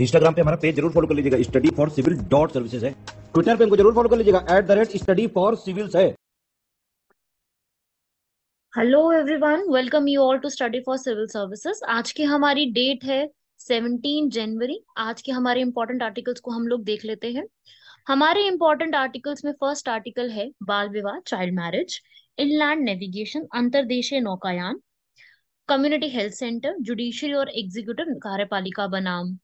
Instagram पे हमारा page जरूर फॉलो कर लीजिएगा study for civil dot services है ट्विटर पे हमको जरूर फॉलो कर लीजिएगा at the rate study for civils है hello everyone welcome you all to study for civil services आज की हमारी डेट है 17 जनवरी आज के हमारे इम्पोर्टेंट आर्टिकल्स को हम लोग देख लेते हैं हमारे इम्पोर्टेंट आर्टिकल्स में फर्स्ट आर्टिकल है बाल विवाह चाइल्ड मैरिज इनलैंड नेविगेशन अंतरदेशीय नौकायान कम्युनिटी हेल्थ सेंटर जुडिशियरी और एग्जीक्यूटिव कार्यपालिका बनाम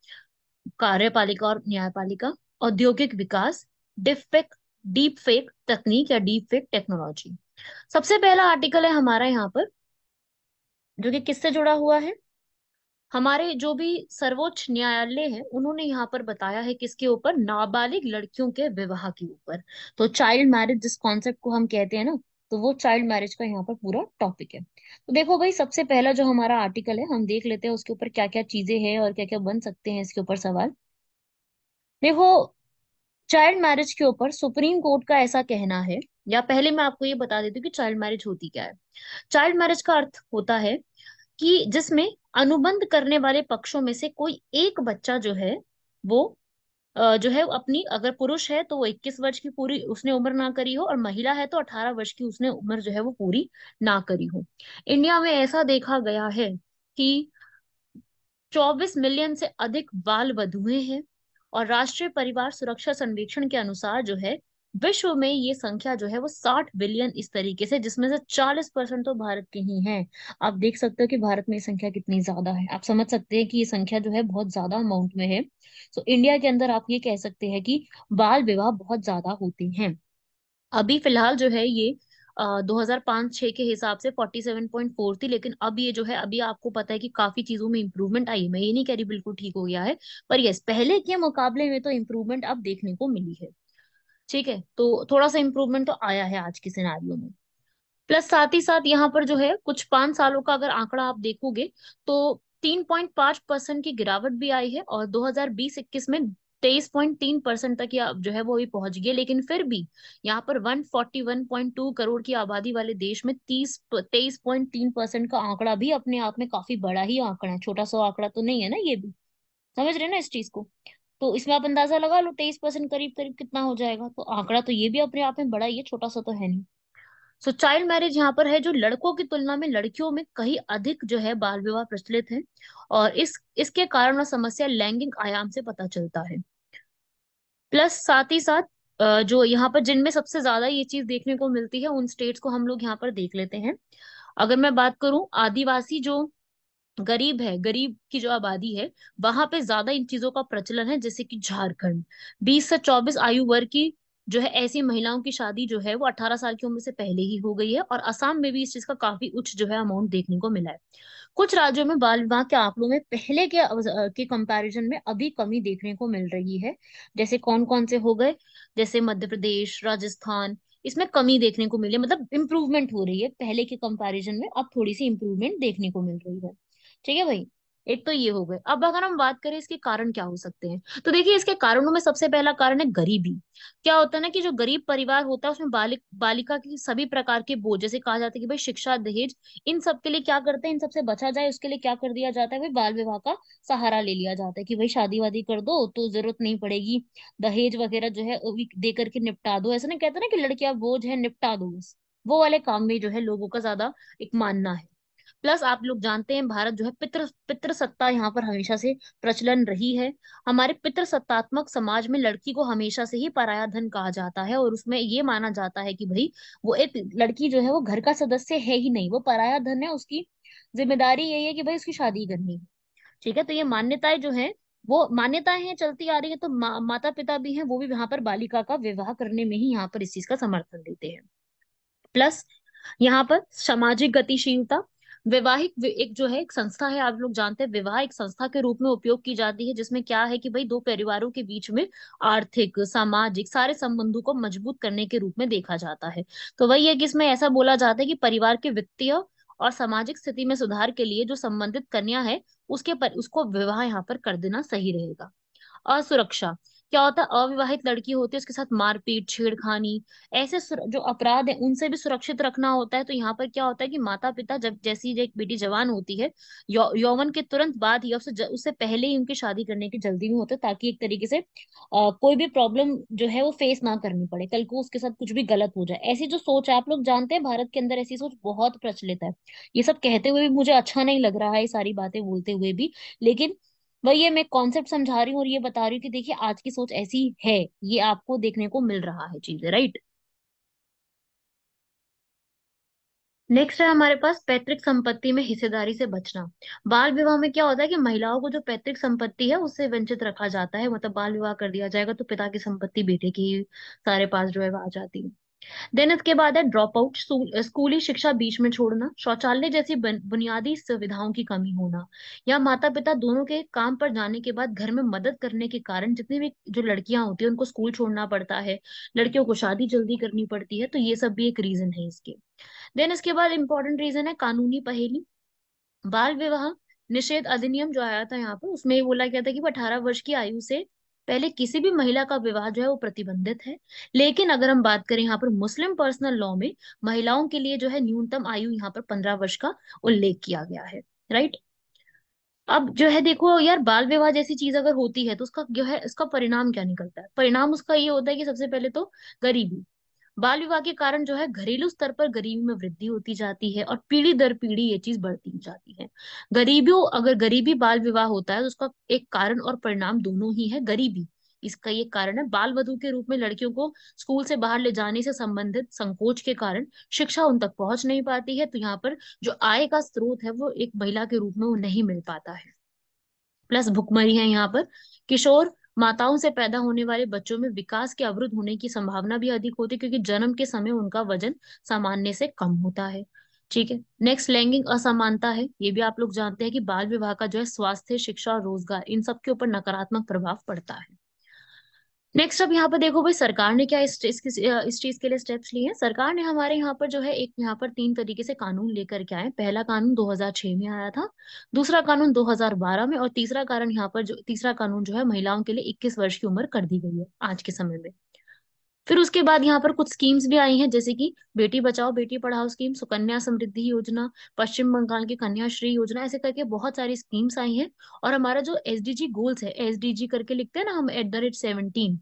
कार्यपालिका और न्यायपालिका औद्योगिक विकास डिफेक डीप फेक तकनीक या डीप फेक टेक्नोलॉजी सबसे पहला आर्टिकल है हमारा यहाँ पर जो कि किससे जुड़ा हुआ है हमारे जो भी सर्वोच्च न्यायालय है उन्होंने यहाँ पर बताया है किसके ऊपर नाबालिग लड़कियों के विवाह के ऊपर तो चाइल्ड मैरिज जिस कॉन्सेप्ट को हम कहते हैं ना तो वो चाइल्ड मैरिज का यहाँ पर पूरा टॉपिक है तो देखो भाई सबसे पहला जो हमारा आर्टिकल है हम देख लेते हैं उसके ऊपर क्या क्या चीजें हैं और क्या क्या बन सकते हैं इसके ऊपर सवाल देखो चाइल्ड मैरिज के ऊपर सुप्रीम कोर्ट का ऐसा कहना है या पहले मैं आपको ये बता देती हूँ कि चाइल्ड मैरिज होती क्या है चाइल्ड मैरिज का अर्थ होता है कि जिसमें अनुबंध करने वाले पक्षों में से कोई एक बच्चा जो है वो जो है अपनी अगर पुरुष है तो वो 21 वर्ष की पूरी उसने उम्र ना करी हो और महिला है तो 18 वर्ष की उसने उम्र जो है वो पूरी ना करी हो इंडिया में ऐसा देखा गया है कि 24 मिलियन से अधिक बाल वधुए हैं और राष्ट्रीय परिवार सुरक्षा सर्वेक्षण के अनुसार जो है विश्व में ये संख्या जो है वो साठ बिलियन इस तरीके से जिसमें से चालीस परसेंट तो भारत के ही हैं आप देख सकते हो कि भारत में ये संख्या कितनी ज्यादा है आप समझ सकते हैं कि ये संख्या जो है बहुत ज्यादा अमाउंट में है सो इंडिया के अंदर आप ये कह सकते हैं कि बाल विवाह बहुत ज्यादा होते हैं अभी फिलहाल जो है ये दो हजार के हिसाब से फोर्टी सेवन पॉइंट फोर थी लेकिन अब ये जो है अभी आपको पता है कि काफी चीजों में इंप्रूवमेंट आई है मैं ये नहीं कह रही बिल्कुल ठीक हो गया है पर यस पहले के मुकाबले में तो इंप्रूवमेंट अब देखने को मिली है ठीक है तो थोड़ा सा इंप्रूवमेंट तो आया है आज की सिनारियों में प्लस साथ ही साथ यहाँ पर जो है कुछ पांच सालों का अगर आंकड़ा आप देखोगे तो तीन पॉइंट पांच परसेंट की गिरावट भी आई है और 2020-21 में तेईस पॉइंट तीन परसेंट तक या जो है वो भी पहुंच गई लेकिन फिर भी यहाँ पर one forty one point two crore की आबादी वाले देश में तीस तेईस पॉइंट तीन परसेंट का आंकड़ा भी अपने आप में काफी बड़ा ही आंकड़ा है छोटा सा आंकड़ा तो नहीं है ना ये भी समझ रहे ना इस चीज को तो इसमें आप अंदाजा लगा लो तेईस परसेंट करीब करीब कितना हो जाएगा तो आंकड़ा तो ये भी अपने आप में बड़ा ये छोटा सा तो है नहीं सो चाइल्ड मैरिज यहाँ पर है जो लड़कों की तुलना में लड़कियों में कहीं अधिक जो है बाल विवाह प्रचलित है और इस इसके कारण और समस्या लैंगिक आयाम से पता चलता है प्लस साथ ही साथ जो यहाँ पर जिनमें सबसे ज्यादा ये चीज देखने को मिलती है उन स्टेट्स को हम लोग यहाँ पर देख लेते हैं अगर मैं बात करूं आदिवासी जो गरीब है गरीब की जो आबादी है वहां पे ज्यादा इन चीजों का प्रचलन है जैसे कि झारखंड 20 से 24 आयु वर्ग की जो है ऐसी महिलाओं की शादी जो है वो 18 साल की उम्र से पहले ही हो गई है और असम में भी इस चीज का काफी उच्च जो है अमाउंट देखने को मिला है कुछ राज्यों में बाल विवाह के आंकड़ों में पहले के के कंपैरिजन में अभी कमी देखने को मिल रही है जैसे कौन कौन से हो गए जैसे मध्य प्रदेश राजस्थान इसमें कमी देखने को मिली मतलब इम्प्रूवमेंट हो रही है पहले के कंपैरिजन में अब थोड़ी सी इम्प्रूवमेंट देखने को मिल रही है ठीक है भाई एक तो ये हो गए अब अगर हम बात करें इसके कारण क्या हो सकते हैं तो देखिए इसके कारणों में सबसे पहला कारण है गरीबी क्या होता है ना कि जो गरीब परिवार होता है उसमें बालिक बालिका की सभी प्रकार के बोझ जैसे कहा जाता है कि भाई शिक्षा दहेज इन सब के लिए क्या करते हैं इन सबसे बचा जाए उसके लिए क्या कर दिया जाता है भाई बाल विवाह का सहारा ले लिया जाता है कि भाई शादी वादी कर दो तो जरूरत नहीं पड़ेगी दहेज वगैरह जो है दे करके निपटा दो ऐसा ना कहते ना कि लड़कियां बोझ है निपटा दो बस वो वाले काम में जो है लोगों का ज्यादा एक मानना है प्लस आप लोग जानते हैं भारत जो है पितृ सत्ता यहाँ पर हमेशा से प्रचलन रही है हमारे सत्तात्मक समाज में लड़की को हमेशा से ही पराया धन कहा जाता है और उसमें ये माना जाता है कि भाई वो एक लड़की जो है वो घर का सदस्य है ही नहीं वो पराया धन है उसकी जिम्मेदारी यही है कि भाई उसकी शादी करनी है ठीक है तो ये मान्यताएं जो है वो मान्यताएं हैं चलती आ रही है तो मा, माता पिता भी हैं वो भी यहाँ पर बालिका का विवाह करने में ही यहाँ पर इस चीज का समर्थन देते हैं प्लस यहाँ पर सामाजिक गतिशीलता वैवाहिक एक जो है एक संस्था है आप लोग जानते हैं विवाह एक संस्था के रूप में उपयोग की जाती है जिसमें क्या है कि भाई दो परिवारों के बीच में आर्थिक सामाजिक सारे संबंधों को मजबूत करने के रूप में देखा जाता है तो वही है कि इसमें ऐसा बोला जाता है कि परिवार के वित्तीय और सामाजिक स्थिति में सुधार के लिए जो संबंधित कन्या है उसके पर उसको विवाह यहाँ पर कर देना सही रहेगा असुरक्षा क्या होता है अविवाहित लड़की होती है उसके साथ मारपीट छेड़खानी ऐसे जो अपराध है उनसे भी सुरक्षित रखना होता है तो यहाँ पर क्या होता है कि माता पिता जब जैसी एक बेटी जवान होती है यौ, यौवन के तुरंत बाद ही उससे उससे पहले ही उनकी शादी करने की जल्दी में होता है ताकि एक तरीके से आ, कोई भी प्रॉब्लम जो है वो फेस ना करनी पड़े कल को उसके साथ कुछ भी गलत हो जाए ऐसी जो सोच है आप लोग जानते हैं भारत के अंदर ऐसी सोच बहुत प्रचलित है ये सब कहते हुए भी मुझे अच्छा नहीं लग रहा है सारी बातें बोलते हुए भी लेकिन वही मैं कॉन्सेप्ट समझा रही हूँ और ये बता रही हूँ कि देखिए आज की सोच ऐसी है ये आपको देखने को मिल रहा है चीजें राइट नेक्स्ट है हमारे पास पैतृक संपत्ति में हिस्सेदारी से बचना बाल विवाह में क्या होता है कि महिलाओं को जो पैतृक संपत्ति है उससे वंचित रखा जाता है मतलब बाल विवाह कर दिया जाएगा तो पिता की संपत्ति बेटे की सारे पास जो है वह आ जाती है देन इसके बाद है ड्रॉप आउट स्कूली शिक्षा बीच में छोड़ना शौचालय जैसी बुनियादी सुविधाओं की कमी होना या माता पिता दोनों के काम पर जाने के बाद घर में मदद करने के कारण जितनी भी जो लड़कियां होती है उनको स्कूल छोड़ना पड़ता है लड़कियों को शादी जल्दी करनी पड़ती है तो ये सब भी एक रीजन है इसके देन इसके बाद इंपॉर्टेंट रीजन है कानूनी पहेली बाल विवाह निषेध अधिनियम जो आया था यहाँ पर उसमें बोला गया था कि अठारह वर्ष की आयु से पहले किसी भी महिला का विवाह जो है वो प्रतिबंधित है लेकिन अगर हम बात करें यहाँ पर मुस्लिम पर्सनल लॉ में महिलाओं के लिए जो है न्यूनतम आयु यहाँ पर पंद्रह वर्ष का उल्लेख किया गया है राइट अब जो है देखो यार बाल विवाह जैसी चीज अगर होती है तो उसका जो है उसका परिणाम क्या निकलता है परिणाम उसका ये होता है कि सबसे पहले तो गरीबी बाल विवाह के कारण जो है घरेलू स्तर पर गरीबी में वृद्धि होती जाती है और पीढ़ी दर पीढ़ी ये चीज बढ़ती जाती है गरीबी अगर गरीबी बाल विवाह होता है तो उसका एक कारण और परिणाम दोनों ही है गरीबी इसका ये कारण है बाल वधु के रूप में लड़कियों को स्कूल से बाहर ले जाने से संबंधित संकोच के कारण शिक्षा उन तक पहुंच नहीं पाती है तो यहाँ पर जो आय का स्रोत है वो एक महिला के रूप में वो नहीं मिल पाता है प्लस भुखमरी है यहाँ पर किशोर माताओं से पैदा होने वाले बच्चों में विकास के अवरुद्ध होने की संभावना भी अधिक होती है क्योंकि जन्म के समय उनका वजन सामान्य से कम होता है ठीक है नेक्स्ट लैंगिक असमानता है ये भी आप लोग जानते हैं कि बाल विवाह का जो है स्वास्थ्य शिक्षा और रोजगार इन सब के ऊपर नकारात्मक प्रभाव पड़ता है नेक्स्ट अब यहाँ पर देखो भाई सरकार ने क्या इस चीज के लिए स्टेप्स लिए हैं सरकार ने हमारे यहाँ पर जो है एक यहाँ पर तीन तरीके से कानून लेकर के आए पहला कानून 2006 में आया था दूसरा कानून 2012 में और तीसरा कारण यहाँ पर जो तीसरा कानून जो है महिलाओं के लिए 21 वर्ष की उम्र कर दी गई है आज के समय में फिर उसके बाद यहाँ पर कुछ स्कीम्स भी आई हैं जैसे कि बेटी बचाओ बेटी पढ़ाओ स्कीम सुकन्या समृद्धि योजना पश्चिम बंगाल की कन्याश्री योजना ऐसे करके बहुत सारी स्कीम्स आई हैं और हमारा जो एस गोल्स है एसडीजी करके लिखते हैं ना हम एट द रेट सेवनटीन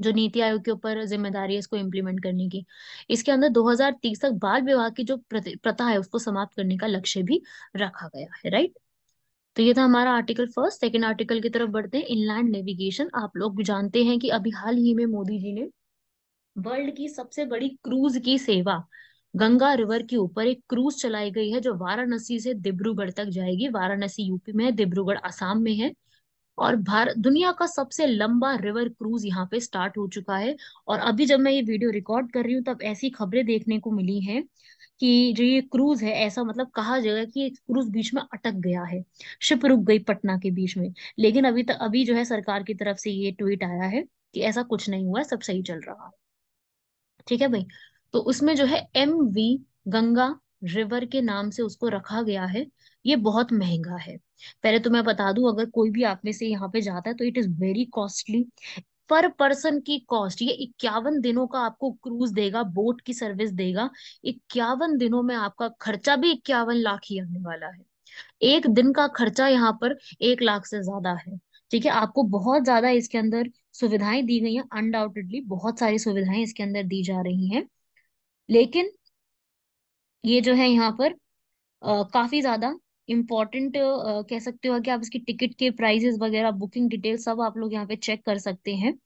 जो नीति आयोग के ऊपर जिम्मेदारी है इसको इम्प्लीमेंट करने की इसके अंदर 2030 तक बाल विवाह की जो प्रथा है उसको समाप्त करने का लक्ष्य भी रखा गया है राइट तो ये था हमारा आर्टिकल फर्स्ट सेकेंड आर्टिकल की तरफ बढ़ते हैं इनलैंड नेविगेशन आप लोग जानते हैं कि अभी हाल ही में मोदी जी ने वर्ल्ड की सबसे बड़ी क्रूज की सेवा गंगा रिवर के ऊपर एक क्रूज चलाई गई है जो वाराणसी से डिब्रूगढ़ तक जाएगी वाराणसी यूपी में है डिब्रूगढ़ आसाम में है और भारत दुनिया का सबसे लंबा रिवर क्रूज यहाँ पे स्टार्ट हो चुका है और अभी जब मैं ये वीडियो रिकॉर्ड कर रही हूँ तब ऐसी खबरें देखने को मिली है कि जो ये क्रूज है ऐसा मतलब कहा जाएगा कि क्रूज बीच में अटक गया है शिप रुक गई पटना के बीच में लेकिन अभी तक अभी जो है सरकार की तरफ से ये ट्वीट आया है कि ऐसा कुछ नहीं हुआ सब सही चल रहा है ठीक है भाई तो उसमें जो है एम वी गंगा रिवर के नाम से उसको रखा गया है ये बहुत महंगा है पहले तो मैं बता दूं अगर कोई भी आप में से यहाँ पे जाता है तो it is very costly per person की कॉस्ट ये इक्यावन दिनों का आपको क्रूज देगा बोट की सर्विस देगा इक्यावन दिनों में आपका खर्चा भी इक्यावन लाख ही आने वाला है एक दिन का खर्चा यहाँ पर एक लाख से ज्यादा है ठीक है आपको बहुत ज्यादा इसके अंदर सुविधाएं दी गई हैं अनडाउटेडली बहुत सारी सुविधाएं इसके अंदर दी जा रही हैं लेकिन ये जो है यहाँ पर आ, काफी ज्यादा इम्पॉर्टेंट कह सकते हो कि आप इसकी टिकट के प्राइजेस वगैरह बुकिंग डिटेल सब आप लोग यहाँ पे चेक कर सकते हैं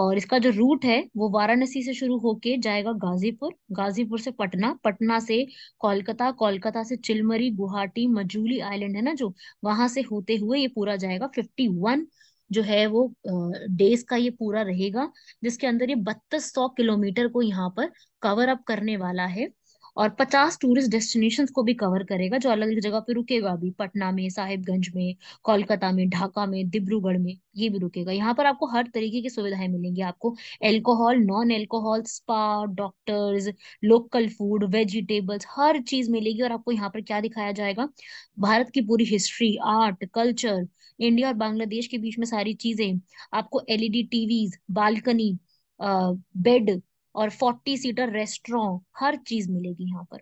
और इसका जो रूट है वो वाराणसी से शुरू होके जाएगा गाजीपुर गाजीपुर से पटना पटना से कोलकाता कोलकाता से चिलमरी गुवाहाटी मजूली आइलैंड है ना जो वहां से होते हुए ये पूरा जाएगा फिफ्टी वन जो है वो डेज का ये पूरा रहेगा जिसके अंदर ये बत्तीस सौ किलोमीटर को यहाँ पर कवर अप करने वाला है और पचास टूरिस्ट डेस्टिनेशन को भी कवर करेगा जो अलग अलग जगह पे रुकेगा भी पटना में साहिबगंज में कोलकाता में ढाका में डिब्रूगढ़ में ये भी रुकेगा यहाँ पर आपको हर तरीके की सुविधाएं मिलेंगी आपको alcohol non alcohol spa doctors local food vegetables हर चीज मिलेगी और आपको यहाँ पर क्या दिखाया जाएगा भारत की पूरी हिस्ट्री आर्ट कल्चर इंडिया और बांग्लादेश के बीच में सारी चीजें आपको एलईडी टीवी बालकनी बेड और फोर्टी सीटर रेस्टोरेंट हर चीज मिलेगी यहाँ पर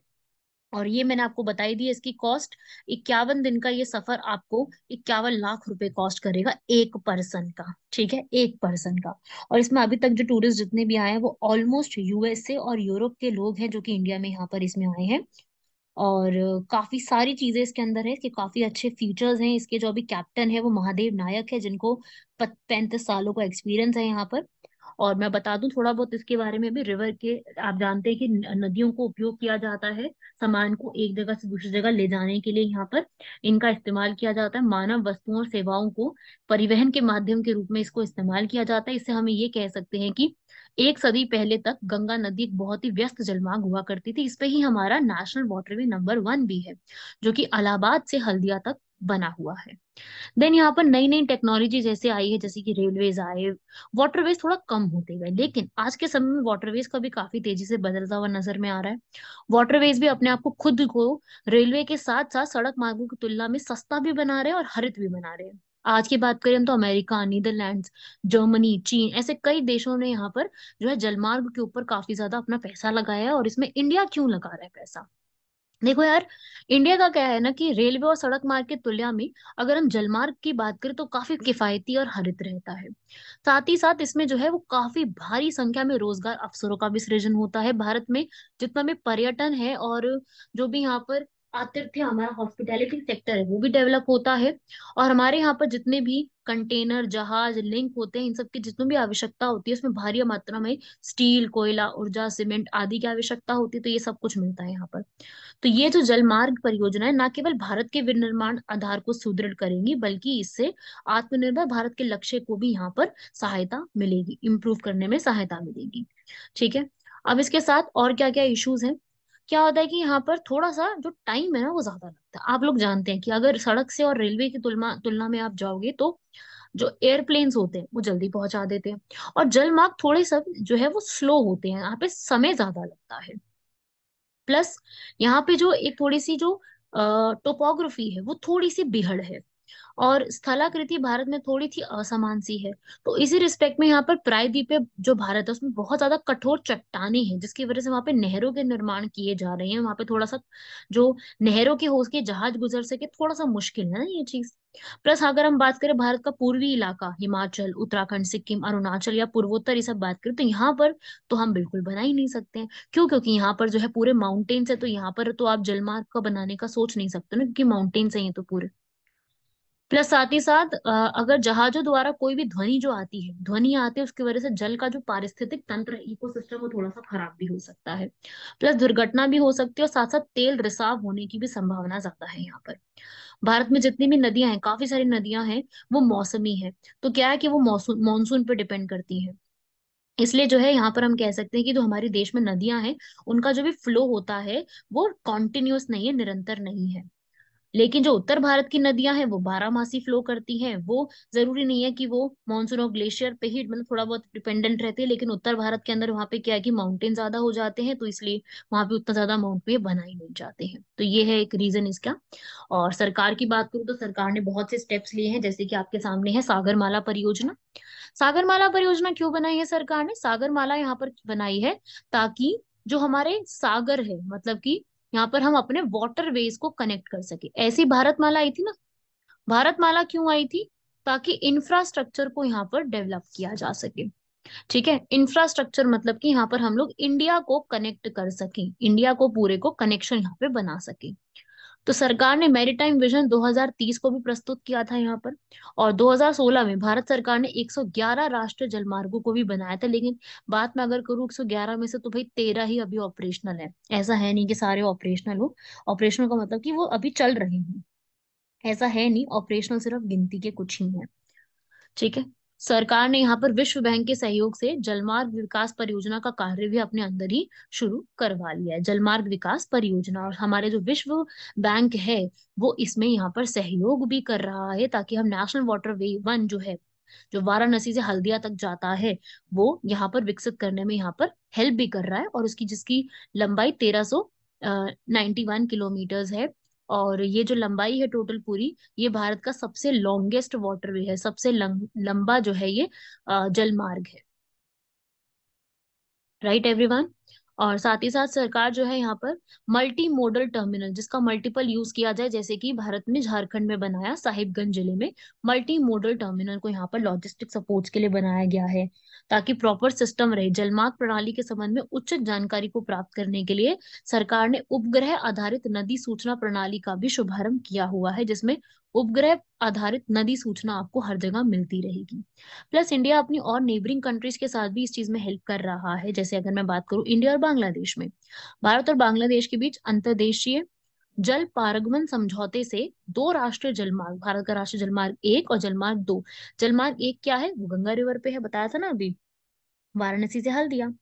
और ये मैंने आपको बताई दी इसकी कॉस्ट इक्यावन दिन का ये सफर आपको इक्यावन लाख रुपए कॉस्ट करेगा एक पर्सन का ठीक है एक पर्सन का और इसमें अभी तक जो टूरिस्ट जितने भी आए हैं वो ऑलमोस्ट यूएसए और यूरोप के लोग हैं जो कि इंडिया में यहाँ पर इसमें आए हैं और काफी सारी चीजें इसके अंदर है कि काफी अच्छे फीचर्स हैं इसके जो अभी कैप्टन है वो महादेव नायक है जिनको पैंतीस सालों का एक्सपीरियंस है यहाँ पर और मैं बता दूं थोड़ा बहुत इसके बारे में भी रिवर के आप जानते हैं कि नदियों को उपयोग किया जाता है सामान को एक जगह से दूसरी जगह ले जाने के लिए यहाँ पर इनका इस्तेमाल किया जाता है मानव वस्तुओं और सेवाओं को परिवहन के माध्यम के रूप में इसको इस्तेमाल किया जाता है इससे हमें ये कह सकते हैं कि एक सदी पहले तक गंगा नदी एक बहुत ही व्यस्त जलमार्ग हुआ करती थी इस पे ही हमारा नेशनल वाटरवे नंबर वन भी है जो कि अलाहाबाद से हल्दिया तक बना हुआ है देन यहाँ पर नई नई टेक्नोलॉजी जैसे आई है जैसे कि रेलवेज आए वाटरवेज थोड़ा कम होते गए लेकिन आज के समय में वाटरवेज का भी काफी तेजी से बदलता हुआ नजर में आ रहा है वाटरवेज भी अपने आप को खुद को रेलवे के साथ साथ सड़क मार्गों की तुलना में सस्ता भी बना रहे हैं और हरित भी बना रहे हैं आज की बात करें तो अमेरिका नीदरलैंड्स जर्मनी चीन ऐसे कई देशों ने यहाँ पर जो है जलमार्ग के ऊपर काफी ज्यादा अपना पैसा लगाया है और इसमें इंडिया क्यों लगा रहा है पैसा देखो यार इंडिया का क्या है ना कि रेलवे और सड़क मार्ग की तुलना में अगर हम जलमार्ग की बात करें तो काफी किफायती और हरित रहता है साथ ही साथ इसमें जो है वो काफी भारी संख्या में रोजगार अवसरों का भी सृजन होता है भारत में जितना भी पर्यटन है और जो भी यहाँ पर आतिथ्य हमारा हॉस्पिटैलिटी सेक्टर है वो भी डेवलप होता है और हमारे यहाँ पर जितने भी कंटेनर जहाज लिंक होते हैं इन सब की जितनी भी आवश्यकता होती है उसमें भारी मात्रा में स्टील कोयला ऊर्जा सीमेंट आदि की आवश्यकता होती है तो ये सब कुछ मिलता है यहाँ पर तो ये जो जलमार्ग परियोजना है न केवल भारत के विनिर्माण आधार को सुदृढ़ करेंगी बल्कि इससे आत्मनिर्भर भारत के लक्ष्य को भी यहाँ पर सहायता मिलेगी इम्प्रूव करने में सहायता मिलेगी ठीक है अब इसके साथ और क्या क्या इश्यूज हैं क्या होता है कि यहाँ पर थोड़ा सा जो टाइम है ना वो ज्यादा लगता है आप लोग जानते हैं कि अगर सड़क से और रेलवे की तुलना तुलना में आप जाओगे तो जो एयरप्लेन्स होते हैं वो जल्दी पहुंचा देते हैं और जलमार्ग थोड़े सब जो है वो स्लो होते हैं यहाँ पे समय ज्यादा लगता है प्लस यहाँ पे जो एक थोड़ी सी जो टोपोग्राफी है वो थोड़ी सी बिहड़ है और स्थलाकृति भारत में थोड़ी थी असमान सी है तो इसी रिस्पेक्ट में यहाँ पर प्रायद्वीप जो भारत है उसमें बहुत ज्यादा कठोर चट्टाने हैं जिसकी वजह से वहां पे नहरों के निर्माण किए जा रहे हैं वहां पे थोड़ा सा जो नहरों के हो के जहाज गुजर सके थोड़ा सा मुश्किल है ना ये चीज प्लस अगर हम बात करें भारत का पूर्वी इलाका हिमाचल उत्तराखंड सिक्किम अरुणाचल या पूर्वोत्तर ये सब बात करें तो यहाँ पर तो हम बिल्कुल बना ही नहीं सकते हैं क्यों क्योंकि यहाँ पर जो है पूरे माउंटेन्स है तो यहाँ पर तो आप जलमार्ग का बनाने का सोच नहीं सकते ना क्योंकि माउंटेन्स है ये तो पूरे प्लस साथ ही साथ अगर जहाजों द्वारा कोई भी ध्वनि जो आती है ध्वनि आती है उसकी वजह से जल का जो पारिस्थितिक तंत्र है इकोसिस्टम वो थोड़ा सा खराब भी हो सकता है प्लस दुर्घटना भी हो सकती है और साथ साथ तेल रिसाव होने की भी संभावना ज्यादा है यहाँ पर भारत में जितनी भी नदियां हैं काफी सारी नदियां हैं वो मौसमी है तो क्या है कि वो मानसून पर डिपेंड करती है इसलिए जो है यहाँ पर हम कह सकते हैं कि जो तो हमारे देश में नदियां हैं उनका जो भी फ्लो होता है वो कॉन्टिन्यूस नहीं है निरंतर नहीं है लेकिन जो उत्तर भारत की नदियां हैं वो बारह मासी फ्लो करती हैं वो जरूरी नहीं है कि वो मानसून और ग्लेशियर पे ही मतलब थोड़ा बहुत डिपेंडेंट रहते हैं लेकिन उत्तर भारत के अंदर वहाँ पे क्या है कि माउंटेन ज्यादा हो जाते हैं तो इसलिए वहां पे उतना ज्यादा माउंट पे बनाए नहीं जाते हैं तो ये है एक रीजन इसका और सरकार की बात करूँ तो सरकार ने बहुत से स्टेप्स लिए हैं जैसे कि आपके सामने है सागरमाला परियोजना सागरमाला परियोजना क्यों बनाई है सरकार ने सागरमाला यहाँ पर बनाई है ताकि जो हमारे सागर है मतलब कि यहाँ पर हम अपने वाटर वेज को कनेक्ट कर सके ऐसी भारत माला आई थी ना भारत माला क्यों आई थी ताकि इंफ्रास्ट्रक्चर को यहाँ पर डेवलप किया जा सके ठीक है इंफ्रास्ट्रक्चर मतलब कि यहाँ पर हम लोग इंडिया को कनेक्ट कर सके इंडिया को पूरे को कनेक्शन यहाँ पे बना सके तो सरकार ने मैरीटाइम विजन 2030 को भी प्रस्तुत किया था यहाँ पर और 2016 में भारत सरकार ने 111 राष्ट्रीय जलमार्गो को भी बनाया था लेकिन बात मैं अगर करूँ 111 में से तो भाई तेरह ही अभी ऑपरेशनल है ऐसा है नहीं कि सारे ऑपरेशनल हो ऑपरेशनल का मतलब कि वो अभी चल रहे हैं ऐसा है नहीं ऑपरेशनल सिर्फ गिनती के कुछ ही है ठीक है सरकार ने यहाँ पर विश्व बैंक के सहयोग से जलमार्ग विकास परियोजना का कार्य भी अपने अंदर ही शुरू करवा लिया है जलमार्ग विकास परियोजना और हमारे जो विश्व बैंक है वो इसमें यहाँ पर सहयोग भी कर रहा है ताकि हम नेशनल वाटर वे वन जो है जो वाराणसी से हल्दिया तक जाता है वो यहाँ पर विकसित करने में यहाँ पर हेल्प भी कर रहा है और उसकी जिसकी लंबाई तेरह सो नाइन्टी वन किलोमीटर है और ये जो लंबाई है टोटल पूरी ये भारत का सबसे लॉन्गेस्ट वाटरवे है सबसे लंबा जो है ये जल मार्ग है राइट एवरीवन और साथ ही साथ सरकार जो है यहाँ पर मल्टी मोडल टर्मिनल जिसका मल्टीपल यूज किया जाए जैसे कि भारत ने झारखंड में बनाया साहिबगंज जिले में मल्टी मोडल टर्मिनल को यहाँ पर लॉजिस्टिक सपोर्ट के लिए बनाया गया है ताकि प्रॉपर सिस्टम रहे जलमार्ग प्रणाली के संबंध में उचित जानकारी को प्राप्त करने के लिए सरकार ने उपग्रह आधारित नदी सूचना प्रणाली का भी शुभारंभ किया हुआ है जिसमें उपग्रह आधारित नदी सूचना आपको हर जगह मिलती रहेगी प्लस इंडिया अपनी और नेबरिंग कंट्रीज के साथ भी इस चीज में हेल्प कर रहा है जैसे अगर मैं बात करूं इंडिया और बांग्लादेश में भारत और बांग्लादेश के बीच अंतरदेशीय जल पारगमन समझौते से दो राष्ट्रीय जलमार्ग भारत का राष्ट्रीय जलमार्ग एक और जलमार्ग दो जलमार्ग एक क्या है वो गंगा रिवर पे है बताया था ना अभी वाराणसी से हल्दिया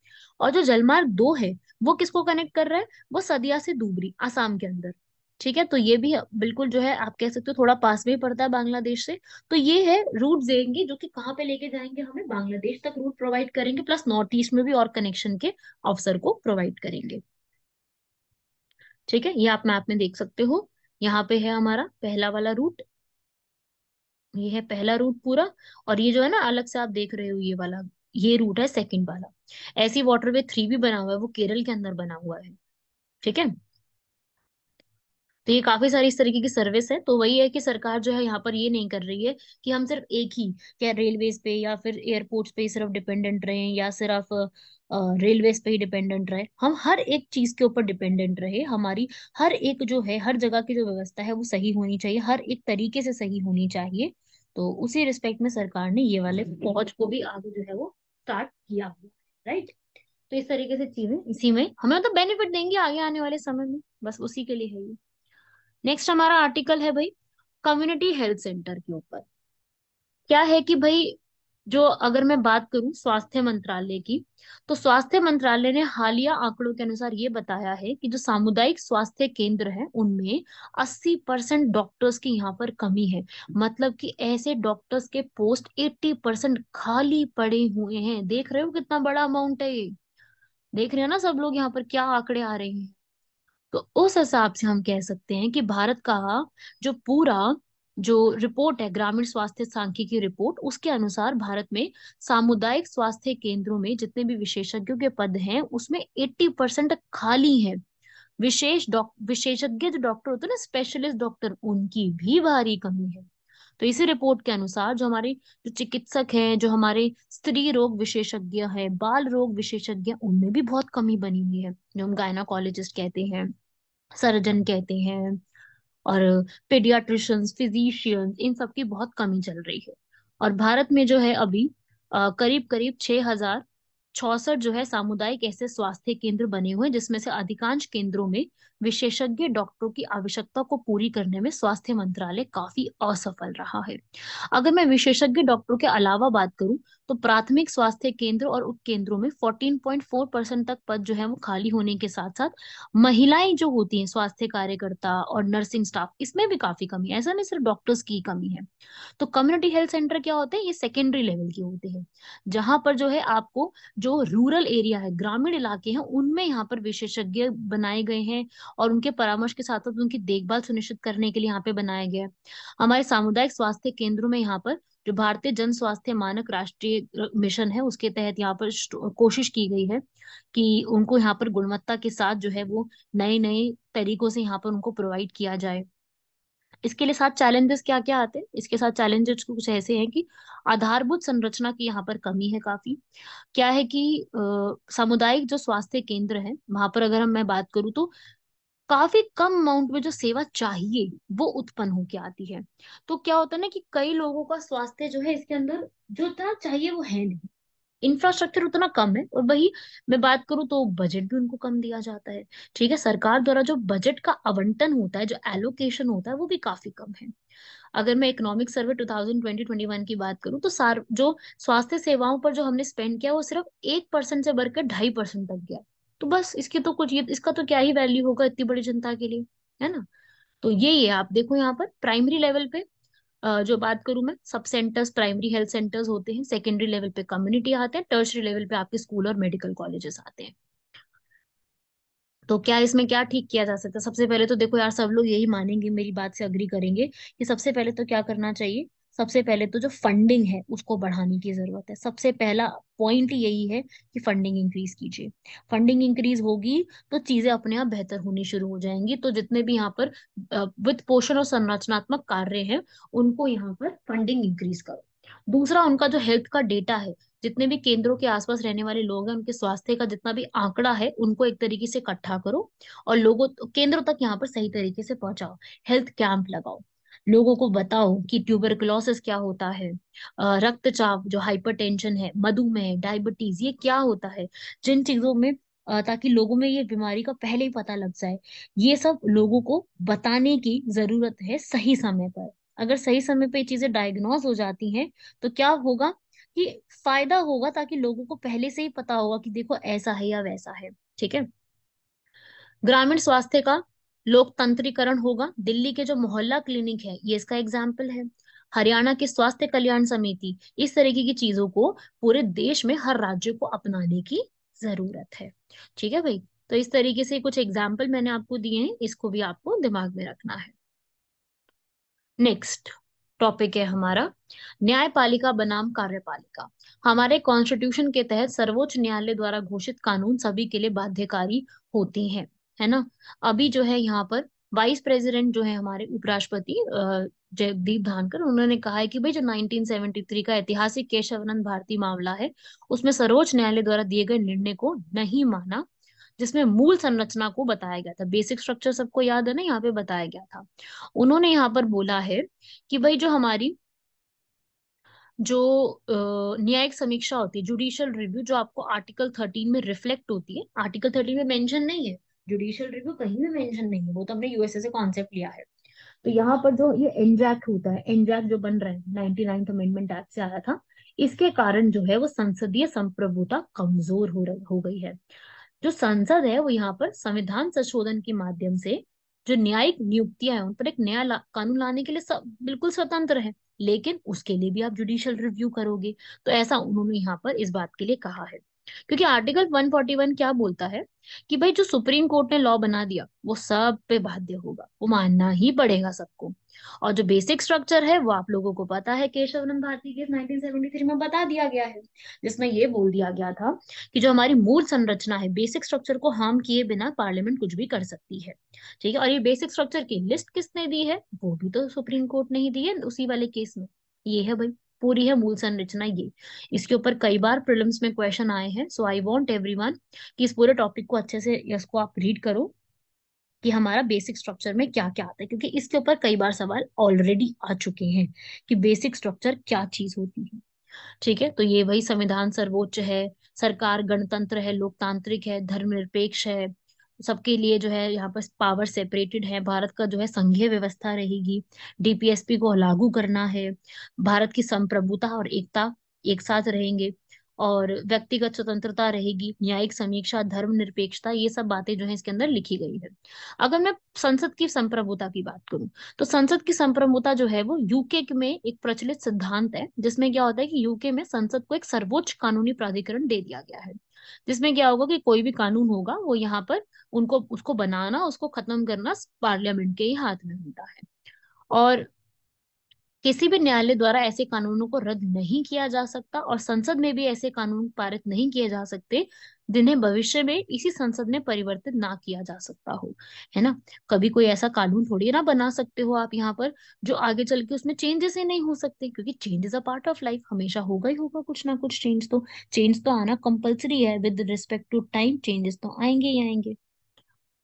और जो जलमार्ग दो है वो किसको कनेक्ट कर रहा है वो सदिया से दूबरी आसाम के अंदर ठीक है तो ये भी बिल्कुल जो है आप कह सकते हो थोड़ा पास में ही पड़ता है बांग्लादेश से तो ये है रूट देंगे जो कि कहाँ पे लेके जाएंगे हमें बांग्लादेश तक रूट प्रोवाइड करेंगे प्लस नॉर्थ ईस्ट में भी और कनेक्शन के अवसर को प्रोवाइड करेंगे ठीक है ये आप मैप में देख सकते हो यहाँ पे है हमारा पहला वाला रूट ये है पहला रूट पूरा और ये जो है ना अलग से आप देख रहे हो ये वाला ये रूट है सेकंड वाला ऐसी वाटरवे थ्री भी बना हुआ है वो केरल के अंदर बना हुआ है ठीक है तो ये काफी सारी इस तरीके की सर्विस है तो वही है कि सरकार जो है यहाँ पर ये नहीं कर रही है कि हम सिर्फ एक ही क्या रेलवेज पे या फिर एयरपोर्ट्स पे सिर्फ डिपेंडेंट रहे या सिर्फ रेलवेज पे ही डिपेंडेंट रहे हम हर एक चीज के ऊपर डिपेंडेंट रहे हमारी हर एक जो है हर जगह की जो व्यवस्था है वो सही होनी चाहिए हर एक तरीके से सही होनी चाहिए तो उसी रिस्पेक्ट में सरकार ने ये वाले पहुंच को भी आगे जो है वो स्टार्ट किया राइट तो इस तरीके से चीजें इसी में हमें तो बेनिफिट देंगे आगे आने वाले समय में बस उसी के लिए है ये नेक्स्ट हमारा आर्टिकल है भाई कम्युनिटी हेल्थ सेंटर के ऊपर क्या है कि भाई जो अगर मैं बात करूं स्वास्थ्य मंत्रालय की तो स्वास्थ्य मंत्रालय ने हालिया आंकड़ों के अनुसार ये बताया है कि जो सामुदायिक स्वास्थ्य केंद्र है उनमें 80 परसेंट डॉक्टर्स की यहाँ पर कमी है मतलब कि ऐसे डॉक्टर्स के पोस्ट 80 परसेंट खाली पड़े हुए हैं देख रहे हो कितना बड़ा अमाउंट है ये देख रहे हो ना सब लोग यहाँ पर क्या आंकड़े आ रहे हैं तो उस हिसाब से हम कह सकते हैं कि भारत का जो पूरा जो रिपोर्ट है ग्रामीण स्वास्थ्य सांख्यिकी रिपोर्ट उसके अनुसार भारत में सामुदायिक स्वास्थ्य केंद्रों में जितने भी विशेषज्ञों के पद हैं उसमें 80 परसेंट खाली है विशेष डॉक्टर विशेषज्ञ जो डॉक्टर होते हैं ना स्पेशलिस्ट डॉक्टर उनकी भी भारी कमी है तो इसी रिपोर्ट के अनुसार जो हमारे जो चिकित्सक हैं जो हमारे स्त्री रोग विशेषज्ञ है बाल रोग विशेषज्ञ उनमें भी बहुत कमी बनी हुई है जो हम गायनाकोलॉजिस्ट कहते हैं सर्जन कहते हैं और पेडियाट्रिशंस फिजिशियंस इन सब की बहुत कमी चल रही है और भारत में जो है अभी करीब करीब छह हजार छसठ जो है सामुदायिक ऐसे स्वास्थ्य केंद्र बने हुए हैं जिसमें से अधिकांश केंद्रों में विशेषज्ञ डॉक्टरों की आवश्यकता को पूरी करने में स्वास्थ्य मंत्रालय काफी असफल रहा है अगर मैं विशेषज्ञ डॉक्टरों के अलावा बात करूं तो प्राथमिक स्वास्थ्य केंद्र और उप केंद्रों में 14.4 परसेंट तक पद जो है वो खाली होने के साथ साथ महिलाएं जो होती हैं स्वास्थ्य कार्यकर्ता और नर्सिंग स्टाफ इसमें भी काफी कमी है ऐसा नहीं सिर्फ डॉक्टर्स की कमी है तो कम्युनिटी हेल्थ सेंटर क्या होते हैं ये सेकेंडरी लेवल के होते हैं जहां पर जो है आपको जो रूरल एरिया है ग्रामीण इलाके हैं उनमें यहाँ पर विशेषज्ञ बनाए गए हैं और उनके परामर्श के साथ साथ उनकी देखभाल सुनिश्चित करने के लिए यहाँ पे बनाया गया है हमारे सामुदायिक स्वास्थ्य केंद्रों में यहाँ पर जो भारतीय जन स्वास्थ्य मानक राष्ट्रीय मिशन है उसके तहत यहाँ पर कोशिश की गई है कि उनको यहाँ पर गुणवत्ता के साथ जो है वो नए नए तरीकों से यहाँ पर उनको प्रोवाइड किया जाए इसके लिए साथ चैलेंजेस क्या क्या आते हैं इसके साथ चैलेंजेस कुछ ऐसे हैं कि आधारभूत संरचना की यहाँ पर कमी है काफी क्या है कि सामुदायिक जो स्वास्थ्य केंद्र है वहां पर अगर हम मैं बात करूँ तो काफी कम अमाउंट में जो सेवा चाहिए वो उत्पन्न होकर आती है तो क्या होता है ना कि कई लोगों का स्वास्थ्य जो है इसके अंदर जो उतना चाहिए वो है नहीं इंफ्रास्ट्रक्चर उतना कम है और वही मैं बात करूं तो बजट भी उनको कम दिया जाता है ठीक है सरकार द्वारा जो बजट का आवंटन होता है जो एलोकेशन होता है वो भी काफी कम है अगर मैं इकोनॉमिक सर्वे 2020 वन की बात करूं तो सार जो स्वास्थ्य सेवाओं पर जो हमने स्पेंड किया वो सिर्फ एक परसेंट से बढ़कर ढाई परसेंट तक गया तो बस इसके तो कुछ ये इसका तो क्या ही वैल्यू होगा इतनी बड़ी जनता के लिए है ना तो ये है आप देखो यहाँ पर प्राइमरी लेवल पे जो बात करूं मैं सब सेंटर्स प्राइमरी हेल्थ सेंटर्स होते हैं सेकेंडरी लेवल पे कम्युनिटी आते हैं टर्सरी लेवल पे आपके स्कूल और मेडिकल कॉलेजेस आते हैं तो क्या इसमें क्या ठीक किया जा सकता है सबसे पहले तो देखो यार सब लोग यही मानेंगे मेरी बात से अग्री करेंगे कि सबसे पहले तो क्या करना चाहिए सबसे पहले तो जो फंडिंग है उसको बढ़ाने की जरूरत है सबसे पहला पॉइंट यही है कि फंडिंग इंक्रीज कीजिए फंडिंग इंक्रीज होगी तो चीजें अपने आप बेहतर होनी शुरू हो जाएंगी तो जितने भी यहाँ पर वित्त पोषण और संरचनात्मक कार्य हैं उनको यहाँ पर फंडिंग इंक्रीज करो दूसरा उनका जो हेल्थ का डेटा है जितने भी केंद्रों के आसपास रहने वाले लोग हैं उनके स्वास्थ्य का जितना भी आंकड़ा है उनको एक तरीके से इकट्ठा करो और लोगों केंद्रों तक यहाँ पर सही तरीके से पहुंचाओ हेल्थ कैंप लगाओ लोगों को बताओ कि ट्यूबरकुलोसिस क्या होता है रक्तचाप जो हाइपरटेंशन है मधुमेह डायबिटीज ये क्या होता है जिन चीजों में ताकि लोगों में ये बीमारी का पहले ही पता लग जाए ये सब लोगों को बताने की जरूरत है सही समय पर अगर सही समय पर ये चीजें डायग्नोज हो जाती हैं तो क्या होगा कि फायदा होगा ताकि लोगों को पहले से ही पता होगा कि देखो ऐसा है या वैसा है ठीक है ग्रामीण स्वास्थ्य का लोकतंत्रीकरण होगा दिल्ली के जो मोहल्ला क्लिनिक है ये इसका एग्जाम्पल है हरियाणा की स्वास्थ्य कल्याण समिति इस तरीके की चीजों को पूरे देश में हर राज्य को अपनाने की जरूरत है ठीक है भाई तो इस तरीके से कुछ एग्जाम्पल मैंने आपको दिए हैं इसको भी आपको दिमाग में रखना है नेक्स्ट टॉपिक है हमारा न्यायपालिका बनाम कार्यपालिका हमारे कॉन्स्टिट्यूशन के तहत सर्वोच्च न्यायालय द्वारा घोषित कानून सभी के लिए बाध्यकारी होते हैं है ना अभी जो है यहाँ पर वाइस प्रेसिडेंट जो है हमारे उपराष्ट्रपति जगदीप धानकर उन्होंने कहा है कि भाई जो 1973 का ऐतिहासिक केशवनंद भारती मामला है उसमें सर्वोच्च न्यायालय द्वारा दिए गए निर्णय को नहीं माना जिसमें मूल संरचना को बताया गया था बेसिक स्ट्रक्चर सबको याद है ना यहाँ पे बताया गया था उन्होंने यहाँ पर बोला है कि भाई जो हमारी जो न्यायिक समीक्षा होती है जुडिशियल रिव्यू जो आपको आर्टिकल थर्टीन में रिफ्लेक्ट होती है आर्टिकल थर्टीन में मेंशन नहीं है जुडिशियल रिव्यू कहीं भी मेंशन नहीं है वो तो हमने यूएसए से कॉन्सेप्ट लिया है तो हम्म। यहाँ पर जो ये एनजैक होता है एनजैक जो बन रहा है नाइनटी नाइन्थ अमेंडमेंट एक्ट से आया था इसके कारण जो है वो संसदीय संप्रभुता कमजोर हो रही हो गई है जो संसद है वो यहाँ पर संविधान संशोधन के माध्यम से जो न्यायिक नियुक्तियां हैं उन पर एक नया ला, कानून लाने के लिए सब बिल्कुल स्वतंत्र है लेकिन उसके लिए भी आप जुडिशियल रिव्यू करोगे तो ऐसा उन्होंने यहाँ पर इस बात के लिए कहा है क्योंकि आर्टिकल 141 क्या बोलता है कि भाई जो सुप्रीम कोर्ट ने लॉ बना दिया वो सब पे बाध्य होगा वो मानना ही पड़ेगा सबको और जो बेसिक स्ट्रक्चर है वो आप लोगों को पता है नंद भारती केस 1973 में बता दिया गया है जिसमें ये बोल दिया गया था कि जो हमारी मूल संरचना है बेसिक स्ट्रक्चर को हार्म किए बिना पार्लियामेंट कुछ भी कर सकती है ठीक है और ये बेसिक स्ट्रक्चर की लिस्ट किसने दी है वो भी तो सुप्रीम कोर्ट ने ही दी है उसी वाले केस में ये है भाई पूरी है मूल संरचना ये इसके ऊपर कई बार प्रिलिम्स में क्वेश्चन आए हैं सो आई वांट एवरीवन कि इस पूरे टॉपिक को अच्छे से इसको आप रीड करो कि हमारा बेसिक स्ट्रक्चर में क्या क्या आता है क्योंकि इसके ऊपर कई बार सवाल ऑलरेडी आ चुके हैं कि बेसिक स्ट्रक्चर क्या चीज होती है ठीक है तो ये वही संविधान सर्वोच्च है सरकार गणतंत्र है लोकतांत्रिक है धर्मनिरपेक्ष है सबके लिए जो है यहाँ पर पावर सेपरेटेड है भारत का जो है संघीय व्यवस्था रहेगी डीपीएसपी को लागू करना है भारत की संप्रभुता और एकता एक साथ रहेंगे और व्यक्तिगत स्वतंत्रता रहेगी न्यायिक समीक्षा धर्म निरपेक्षता ये सब बातें जो है इसके अंदर लिखी गई है अगर मैं संसद की संप्रभुता की बात करूं तो संसद की संप्रभुता जो है वो यूके में एक प्रचलित सिद्धांत है जिसमें क्या होता है कि यूके में संसद को एक सर्वोच्च कानूनी प्राधिकरण दे दिया गया है जिसमें क्या होगा कि कोई भी कानून होगा वो यहाँ पर उनको उसको बनाना उसको खत्म करना पार्लियामेंट के ही हाथ में होता है और किसी भी न्यायालय द्वारा ऐसे कानूनों को रद्द नहीं किया जा सकता और संसद में भी ऐसे कानून पारित नहीं किए जा सकते जिन्हें भविष्य में इसी संसद में परिवर्तित ना किया जा सकता हो है ना कभी कोई ऐसा कानून थोड़ी ना बना सकते हो आप यहाँ पर जो आगे चल के उसमें चेंजेस ही नहीं हो सकते क्योंकि change is a part of life हमेशा होगा ही होगा कुछ ना कुछ चेंज तो चेंज तो आना कंपल्सरी है with respect to time changes तो आएंगे ही आएंगे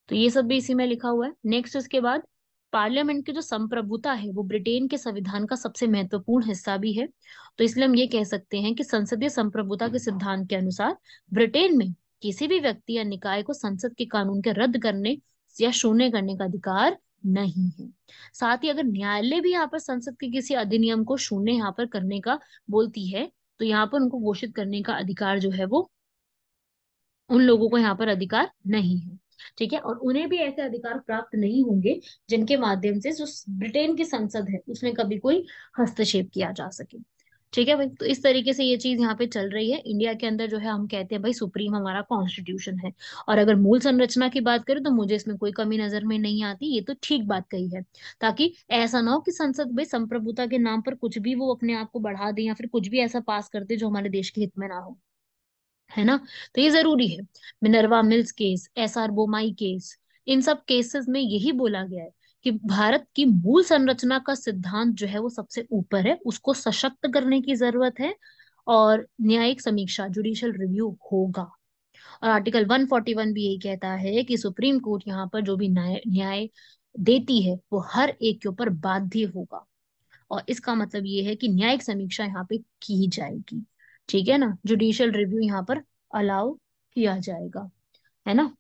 तो ये सब भी इसी में लिखा हुआ है नेक्स्ट इसके बाद पार्लियामेंट की जो संप्रभुता है वो ब्रिटेन के संविधान का सबसे महत्वपूर्ण हिस्सा भी है तो इसलिए हम ये कह सकते हैं कि संसदीय संप्रभुता के हम्म। सिद्धांत के अनुसार ब्रिटेन में किसी भी व्यक्ति या निकाय को संसद के कानून के रद्द करने या शून्य करने का अधिकार नहीं है साथ ही अगर न्यायालय भी यहाँ पर संसद के किसी अधिनियम को शून्य यहाँ पर करने का बोलती है तो यहाँ पर उनको घोषित करने का अधिकार जो है वो उन लोगों को यहाँ पर अधिकार नहीं है ठीक है और उन्हें भी ऐसे अधिकार प्राप्त नहीं होंगे जिनके माध्यम से जो ब्रिटेन की संसद है उसमें कभी कोई हस्तक्षेप किया जा सके ठीक है भाई तो इस तरीके से ये चीज यहाँ पे चल रही है इंडिया के अंदर जो है हम कहते हैं भाई सुप्रीम हमारा कॉन्स्टिट्यूशन है और अगर मूल संरचना की बात करें तो मुझे इसमें कोई कमी नजर में नहीं आती ये तो ठीक बात कही है ताकि ऐसा ना हो कि संसद भाई संप्रभुता के नाम पर कुछ भी वो अपने आप को बढ़ा दे या फिर कुछ भी ऐसा पास करते जो हमारे देश के हित में ना हो है ना तो ये जरूरी है Minerva Mills case S R Bommai case इन सब केसेस में यही बोला गया है कि भारत की मूल संरचना का सिद्धांत जो है वो सबसे ऊपर है उसको सशक्त करने की जरूरत है और न्यायिक समीक्षा जुडिशियल रिव्यू होगा और आर्टिकल 141 भी यही कहता है कि सुप्रीम कोर्ट यहाँ पर जो भी न्याय न्याय देती है वो हर एक के ऊपर बाध्य होगा और इसका मतलब ये है कि न्यायिक समीक्षा यहाँ पे की जाएगी ठीक है ना जुडिशियल रिव्यू यहाँ पर अलाउ किया जाएगा है ना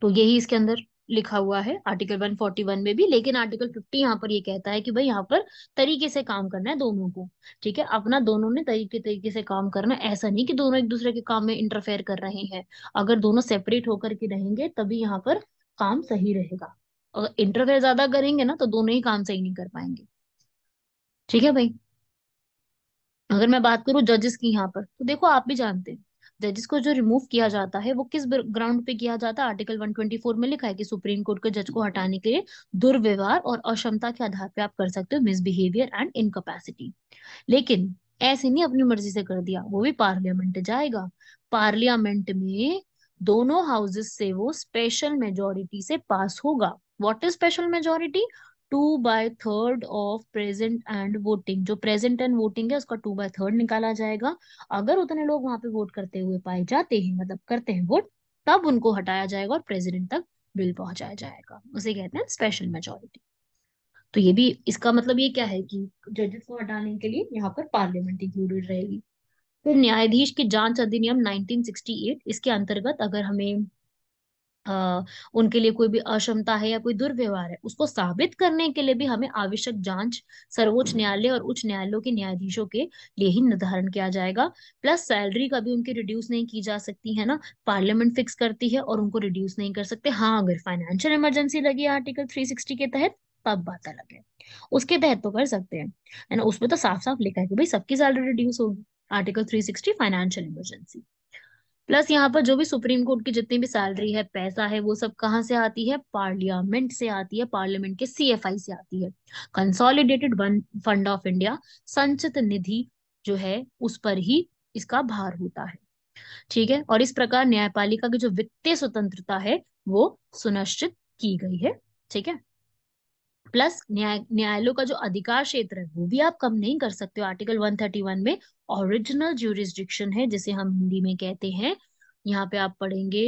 तो यही इसके अंदर लिखा हुआ है आर्टिकल 141 में भी लेकिन आर्टिकल 50 यहाँ पर ये यह कहता है कि भाई यहाँ पर तरीके से काम करना है दोनों को ठीक है अपना दोनों ने तरीके तरीके से काम करना ऐसा नहीं कि दोनों एक दूसरे के काम में इंटरफेयर कर रहे हैं अगर दोनों सेपरेट होकर के रहेंगे तभी यहाँ पर काम सही रहेगा अगर इंटरफेयर ज्यादा करेंगे ना तो दोनों ही काम सही नहीं कर पाएंगे ठीक है भाई अगर मैं बात करूं जजेस की यहाँ पर तो देखो आप भी जानते हैं जजेस को जो रिमूव किया जाता है वो किस ग्राउंड पे किया जाता है आर्टिकल 124 में लिखा है कि सुप्रीम कोर्ट के जज को हटाने के लिए दुर्व्यवहार और अक्षमता के आधार पे आप कर सकते हो मिसबिहेवियर एंड इनकेपेसिटी लेकिन ऐसे नहीं अपनी मर्जी से कर दिया वो भी पार्लियामेंट जाएगा पार्लियामेंट में दोनों हाउसेस से वो स्पेशल मेजोरिटी से पास होगा what is special majority two by third of present and voting जो प्रेजेंट एंड वोटिंग है उसका टू बाय थर्ड निकाला जाएगा अगर उतने लोग वहां पे वोट करते हुए पाए जाते हैं मतलब करते हैं वोट तब उनको हटाया जाएगा और प्रेसिडेंट तक बिल पहुंचाया जाएगा उसे कहते हैं स्पेशल मेजोरिटी तो ये भी इसका मतलब ये क्या है कि जजेस को हटाने के लिए यहाँ पर पार्लियामेंट इंक्लूडेड रहेगी फिर न्यायाधीश के जांच अधिनियम 1968 इसके अंतर्गत अगर हमें आ, उनके लिए कोई भी अक्षमता है या कोई दुर्व्यवहार है उसको साबित करने के लिए भी हमें आवश्यक जांच सर्वोच्च न्यायालय और उच्च न्यायालयों के न्यायाधीशों के लिए ही निर्धारण किया जाएगा प्लस सैलरी का भी उनकी रिड्यूस नहीं की जा सकती है ना पार्लियामेंट फिक्स करती है और उनको रिड्यूस नहीं कर सकते हाँ अगर फाइनेंशियल इमरजेंसी लगी आर्टिकल थ्री सिक्सटी के तहत तब बात अलग है उसके तहत तो कर सकते हैं है ना उसमें तो साफ साफ लिखा है कि भाई सबकी सैलरी रिड्यूस होगी article three sixty financial emergency plus यहाँ पर जो भी सुप्रीम कोर्ट की जितनी भी सैलरी है पैसा है वो सब कहाँ से आती है पार्लियामेंट से आती है पार्लियामेंट के सी से आती है कंसोलिडेटेड फंड ऑफ इंडिया संचित निधि जो है उस पर ही इसका भार होता है ठीक है और इस प्रकार न्यायपालिका की जो वित्तीय स्वतंत्रता है वो सुनिश्चित की गई है ठीक है प्लस न्याय न्यायालयों का जो अधिकार क्षेत्र है वो भी आप कम नहीं कर सकते हो आर्टिकल 131 में ओरिजिनल ज्यूरिस्डिक्शन है जिसे हम हिंदी में कहते हैं यहाँ पे आप पढ़ेंगे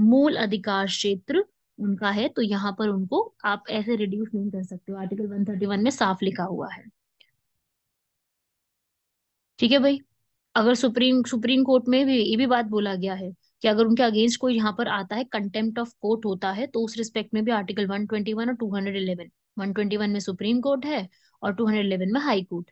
मूल अधिकार क्षेत्र उनका है तो यहाँ पर उनको आप ऐसे रिड्यूस नहीं कर सकते हो आर्टिकल 131 में साफ लिखा हुआ है ठीक है भाई अगर सुप्रीम सुप्रीम कोर्ट में भी ये भी बात बोला गया है कि अगर उनके अगेंस्ट कोई यहाँ पर आता है कंटेम्प्ट ऑफ कोर्ट होता है तो उस रिस्पेक्ट में भी आर्टिकल 121 और 211 121 में सुप्रीम कोर्ट है और 211 में हाई कोर्ट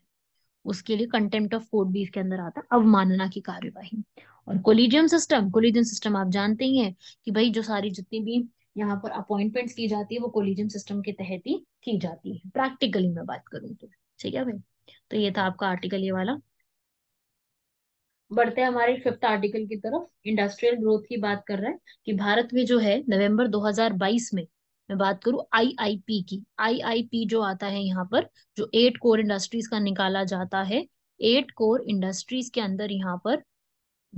उसके लिए कंटेम्प्ट ऑफ कोर्ट भी इसके अंदर आता है अवमानना की कार्यवाही और कोलिजियम सिस्टम कोलिजियम सिस्टम आप जानते ही हैं कि भाई जो सारी जितनी भी यहाँ पर अपॉइंटमेंट्स की जाती है वो कोलिजियम सिस्टम के तहत ही की जाती है प्रैक्टिकली मैं बात करूँ तो ठीक है भाई तो ये था आपका आर्टिकल ये वाला बढ़ते हैं हमारे फिफ्थ आर्टिकल की तरफ इंडस्ट्रियल ग्रोथ की बात कर रहा है कि भारत में जो है नवंबर 2022 में मैं बात करूं आईआईपी की आईआईपी जो आता है यहाँ पर जो एट कोर इंडस्ट्रीज का निकाला जाता है एट कोर इंडस्ट्रीज के अंदर यहाँ पर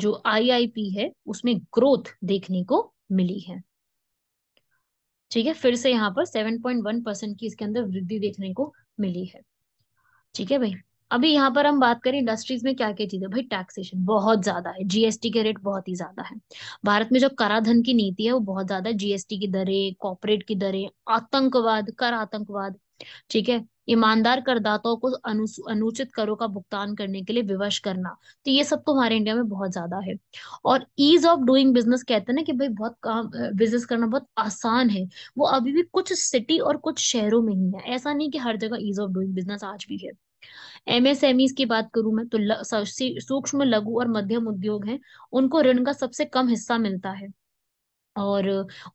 जो आईआईपी है उसमें ग्रोथ देखने को मिली है ठीक है फिर से यहाँ पर सेवन परसेंट की इसके अंदर वृद्धि देखने को मिली है ठीक है भाई अभी यहाँ पर हम बात करें इंडस्ट्रीज में क्या क्या चीजें भाई टैक्सेशन बहुत ज्यादा है जीएसटी के रेट बहुत ही ज्यादा है भारत में जो कराधन की नीति है वो बहुत ज्यादा है जीएसटी की दरें कॉपोरेट की दरें आतंकवाद कर आतंकवाद ठीक है ईमानदार करदाताओं को अनुचित करों का भुगतान करने के लिए विवश करना तो ये सब तो हमारे इंडिया में बहुत ज्यादा है और ईज ऑफ डूइंग बिजनेस कहते हैं ना कि भाई बहुत काम बिजनेस करना बहुत आसान है वो अभी भी कुछ सिटी और कुछ शहरों में ही है ऐसा नहीं कि हर जगह ईज ऑफ डूइंग बिजनेस आज भी है एमएसएमई e की बात करूं मैं तो सूक्ष्म लघु और मध्यम उद्योग हैं उनको ऋण का सबसे कम हिस्सा मिलता है और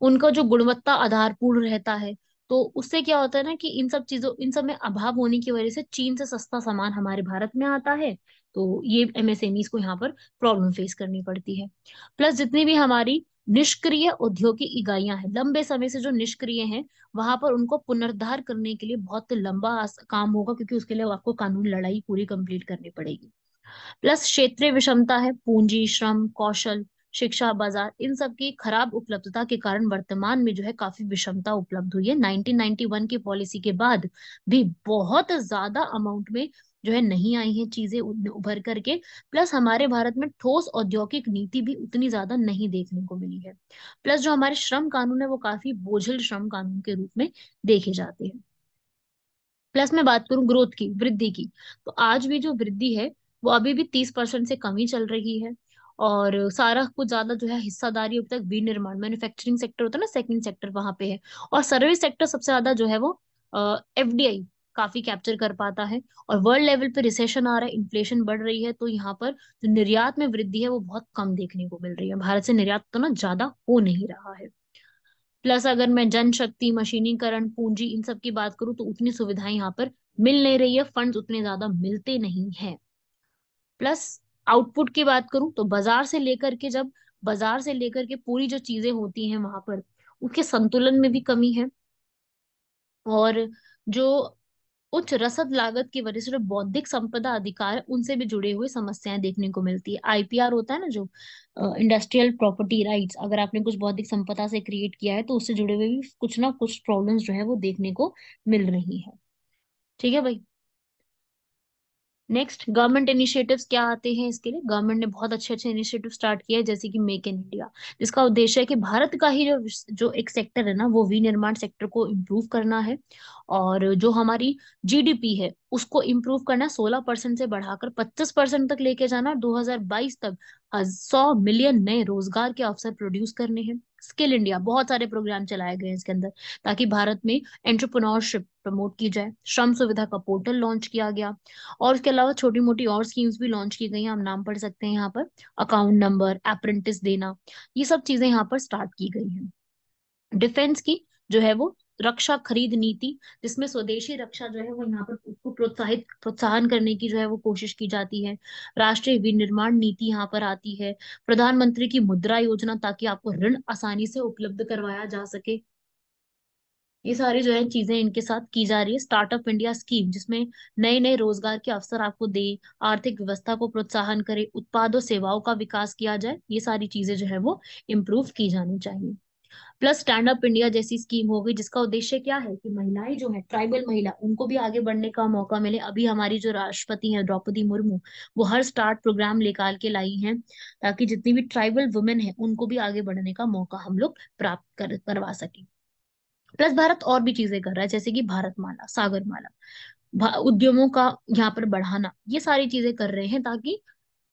उनका जो गुणवत्ता आधार पूर्ण रहता है तो उससे क्या होता है ना कि इन सब चीजों इन सब में अभाव होने की वजह से चीन से सस्ता सामान हमारे भारत में आता है तो ये एमएसएमई e को यहाँ पर प्रॉब्लम फेस करनी पड़ती है प्लस जितनी भी हमारी निष्क्रिय औद्योगिक इकाइयां हैं लंबे समय से जो निष्क्रिय हैं वहां पर उनको पुनर्धार करने के लिए बहुत लंबा काम होगा क्योंकि उसके लिए आपको कानून लड़ाई पूरी कंप्लीट करनी पड़ेगी प्लस क्षेत्रीय विषमता है पूंजी श्रम कौशल शिक्षा बाजार इन सब की खराब उपलब्धता के कारण वर्तमान में जो है काफी विषमता उपलब्ध हुई है 1991 की पॉलिसी के बाद भी बहुत ज्यादा अमाउंट में जो है नहीं आई है चीजें उभर करके प्लस हमारे भारत में ठोस औद्योगिक नीति भी उतनी ज्यादा नहीं देखने को मिली है प्लस जो हमारे श्रम कानून है वो काफी बोझल श्रम कानून के रूप में देखे जाते हैं प्लस मैं बात करूं ग्रोथ की वृद्धि की तो आज भी जो वृद्धि है वो अभी भी तीस परसेंट से कमी चल रही है और सारा कुछ ज्यादा जो है हिस्सादारी अब तक विनिर्माण मैन्युफैक्चरिंग सेक्टर होता है ना सेकंड सेक्टर वहां पे है और सर्विस सेक्टर सबसे ज्यादा जो है वो एफ डी आई काफी कैप्चर कर पाता है और वर्ल्ड लेवल पे रिसेशन आ रहा है इन्फ्लेशन बढ़ रही है तो यहाँ पर जो निर्यात में वृद्धि है वो बहुत कम देखने को मिल रही है भारत से निर्यात तो ना ज्यादा हो नहीं रहा है प्लस अगर मैं जनशक्ति मशीनीकरण पूंजी इन सब की बात करूं तो उतनी सुविधाएं यहाँ पर मिल नहीं रही है फंड उतने ज्यादा मिलते नहीं है प्लस आउटपुट की बात करूं तो बाजार से लेकर के जब बाजार से लेकर के पूरी जो चीजें होती हैं वहां पर उसके संतुलन में भी कमी है और जो उच्च रसद लागत की वजह से जो बौद्धिक संपदा अधिकार उनसे भी जुड़े हुए समस्याएं देखने को मिलती है आईपीआर होता है ना जो इंडस्ट्रियल प्रॉपर्टी राइट्स अगर आपने कुछ बौद्धिक संपदा से क्रिएट किया है तो उससे जुड़े हुए भी कुछ ना कुछ प्रॉब्लम्स जो है वो देखने को मिल रही है ठीक है भाई नेक्स्ट गवर्नमेंट इनिशिएटिव्स क्या आते हैं इसके लिए गवर्नमेंट ने बहुत अच्छे अच्छे इनिशिएटिव स्टार्ट किया है जैसे कि मेक इन इंडिया जिसका उद्देश्य है कि भारत का ही जो जो एक सेक्टर है ना वो विनिर्माण सेक्टर को इम्प्रूव करना है और जो हमारी जीडीपी है उसको इम्प्रूव करना सोलह परसेंट से बढ़ाकर पच्चीस परसेंट तक लेके जाना 2022 तक सौ मिलियन नए रोजगार के अवसर प्रोड्यूस करने हैं स्किल इंडिया बहुत सारे प्रोग्राम चलाए गए हैं इसके अंदर ताकि भारत में एंटरप्रेन्योरशिप प्रमोट की जाए श्रम सुविधा का पोर्टल लॉन्च किया गया और उसके अलावा छोटी मोटी और स्कीम्स भी लॉन्च की गई हैं हम नाम पढ़ सकते हैं यहाँ पर अकाउंट नंबर अप्रेंटिस देना ये सब चीजें यहाँ पर स्टार्ट की गई हैं डिफेंस की जो है वो रक्षा खरीद नीति जिसमें स्वदेशी रक्षा जो है वो यहाँ पर उसको प्रोत्साहित प्रोत्साहन करने की जो है वो कोशिश की जाती है राष्ट्रीय विनिर्माण नीति यहाँ पर आती है प्रधानमंत्री की मुद्रा योजना ताकि आपको ऋण आसानी से उपलब्ध करवाया जा सके ये सारी जो है चीजें इनके साथ की जा रही है स्टार्टअप इंडिया स्कीम जिसमें नए नए रोजगार के अवसर आपको दे आर्थिक व्यवस्था को प्रोत्साहन करे उत्पादों सेवाओं का विकास किया जाए ये सारी चीजें जो है वो इम्प्रूव की जानी चाहिए प्लस स्टैंड अप इंडिया जैसी स्कीम हो गई जिसका उद्देश्य क्या है कि महिलाएं जो है ट्राइबल महिला उनको भी आगे बढ़ने का मौका मिले अभी हमारी जो राष्ट्रपति हैं द्रौपदी मुर्मू वो हर स्टार्ट प्रोग्राम लेकर के लाई हैं ताकि जितनी भी ट्राइबल वुमेन है उनको भी आगे बढ़ने का मौका हम लोग प्राप्त कर, करवा सके प्लस भारत और भी चीजें कर रहा है जैसे कि भारत माला सागर माला उद्यमों का यहाँ पर बढ़ाना ये सारी चीजें कर रहे हैं ताकि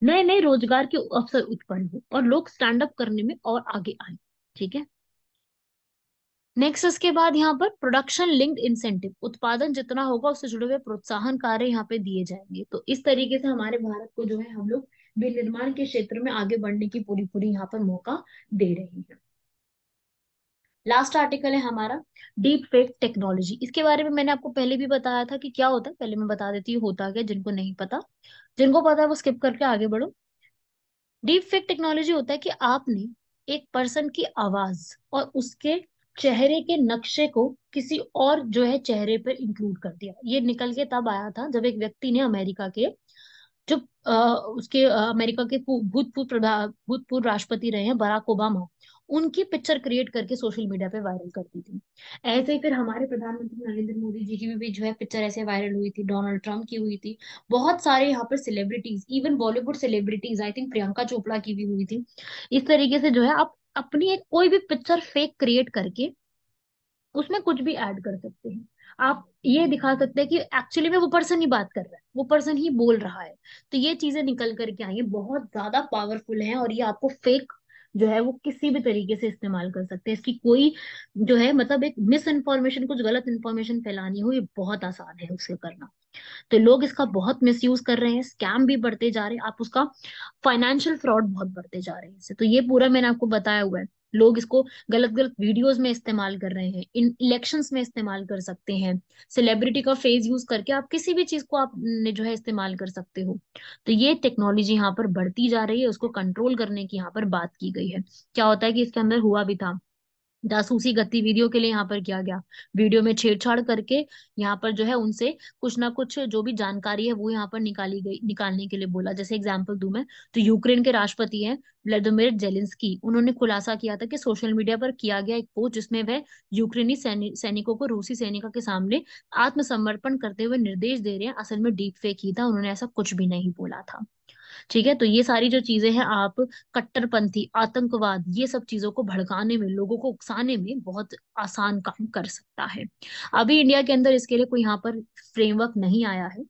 नए नए रोजगार के अवसर उत्पन्न हो और लोग स्टैंड अप करने में और आगे आए ठीक है नेक्स्ट उसके बाद यहाँ पर प्रोडक्शन लिंक्ड इंसेंटिव उत्पादन जितना होगा उससे जुड़े हुए प्रोत्साहन कार्य यहाँ पे दिए जाएंगे तो इस तरीके से हमारे भारत को जो है हम लोग विनिर्माण के क्षेत्र में आगे बढ़ने की पूरी पूरी यहाँ पर मौका दे रहे हैं लास्ट आर्टिकल है हमारा डीप फेक टेक्नोलॉजी इसके बारे में मैंने आपको पहले भी बताया था कि क्या होता है पहले मैं बता देती हूँ होता क्या जिनको नहीं पता जिनको पता है वो स्किप करके आगे बढ़ो डीप फेक टेक्नोलॉजी होता है कि आपने एक पर्सन की आवाज और उसके चेहरे के नक्शे को किसी और जो है चेहरे पर इंक्लूड कर दिया ये निकल के तब आया था जब एक व्यक्ति ने अमेरिका के जो आ, उसके आ, अमेरिका के भूतपूर्व भूतपूर्व राष्ट्रपति रहे हैं बराक ओबामा उनकी पिक्चर क्रिएट करके सोशल मीडिया पे वायरल कर दी थी ऐसे ही फिर हमारे प्रधानमंत्री नरेंद्र मोदी जी की भी, भी जो है पिक्चर ऐसे वायरल हुई थी डोनाल्ड ट्रंप की हुई थी बहुत सारे यहाँ पर celebrities even Bollywood celebrities I think Priyanka Chopra की भी हुई थी इस तरीके से जो है आप अपनी एक कोई भी पिक्चर फेक क्रिएट करके उसमें कुछ भी ऐड कर सकते हैं आप ये दिखा सकते हैं कि एक्चुअली में वो पर्सन ही बात कर रहा है वो पर्सन ही बोल रहा है तो ये चीजें निकल करके आई बहुत ज्यादा पावरफुल है और ये आपको फेक जो है वो किसी भी तरीके से इस्तेमाल कर सकते हैं इसकी कोई जो है मतलब एक मिस इन्फॉर्मेशन कुछ गलत इन्फॉर्मेशन फैलानी हो ये बहुत आसान है उसे करना तो लोग इसका बहुत यूज कर रहे हैं स्कैम भी बढ़ते जा रहे हैं आप उसका फाइनेंशियल फ्रॉड बहुत बढ़ते जा रहे हैं इससे तो ये पूरा मैंने आपको बताया हुआ है लोग इसको गलत गलत वीडियोस में इस्तेमाल कर रहे हैं इन इलेक्शंस में इस्तेमाल कर सकते हैं सेलिब्रिटी का फेज यूज करके आप किसी भी चीज को आप ने जो है इस्तेमाल कर सकते हो तो ये टेक्नोलॉजी यहाँ पर बढ़ती जा रही है उसको कंट्रोल करने की यहाँ पर बात की गई है क्या होता है कि इसके अंदर हुआ भी था जासूसी गतिविधियों के लिए यहाँ पर किया गया वीडियो में छेड़छाड़ करके यहाँ पर जो है उनसे कुछ ना कुछ जो भी जानकारी है वो यहाँ पर निकाली गई निकालने के लिए बोला जैसे एग्जाम्पल दू मैं तो यूक्रेन के राष्ट्रपति हैं व्लादिमिर जेलिंस्की उन्होंने खुलासा किया था कि सोशल मीडिया पर किया गया एक पोस्ट जिसमें वह यूक्रेनी सैनिकों को रूसी सैनिकों के सामने आत्मसमर्पण करते हुए निर्देश दे रहे हैं असल में डीप फेक ही था उन्होंने ऐसा कुछ भी नहीं बोला था ठीक है तो ये सारी जो चीजें हैं आप कट्टरपंथी आतंकवाद ये सब चीजों को भड़काने में लोगों को उकसाने में बहुत आसान काम कर सकता है अभी इंडिया के अंदर इसके लिए कोई यहाँ पर फ्रेमवर्क नहीं आया है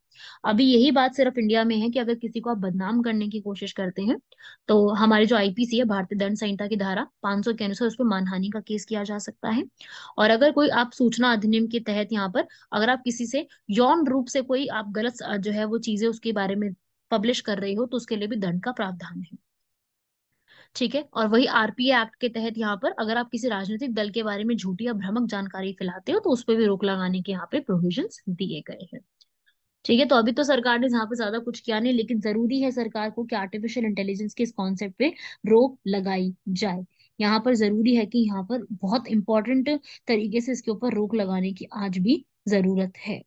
अभी यही बात सिर्फ इंडिया में है कि अगर किसी को आप बदनाम करने की कोशिश करते हैं तो हमारे जो आईपीसी है भारतीय दंड संहिता की धारा 500 के अनुसार उस पर मानहानि का केस किया जा सकता है और अगर कोई आप सूचना अधिनियम के तहत यहाँ पर अगर आप किसी से यौन रूप से कोई आप गलत जो है वो चीजें उसके बारे में पब्लिश कर रही हो तो उसके लिए भी दंड का प्रावधान है ठीक है और वही आरपीए एक्ट के तहत यहाँ पर अगर आप किसी राजनीतिक दल के बारे में झूठी या भ्रमक जानकारी फैलाते हो तो उस पर भी रोक लगाने के यहाँ पे प्रोविजन दिए गए हैं ठीक है तो अभी तो सरकार ने यहाँ पे ज्यादा कुछ किया नहीं लेकिन जरूरी है सरकार को कि आर्टिफिशियल इंटेलिजेंस के इस कॉन्सेप्ट पे रोक लगाई जाए यहाँ पर जरूरी है कि यहाँ पर बहुत इंपॉर्टेंट तरीके से इसके ऊपर रोक लगाने की आज भी जरूरत है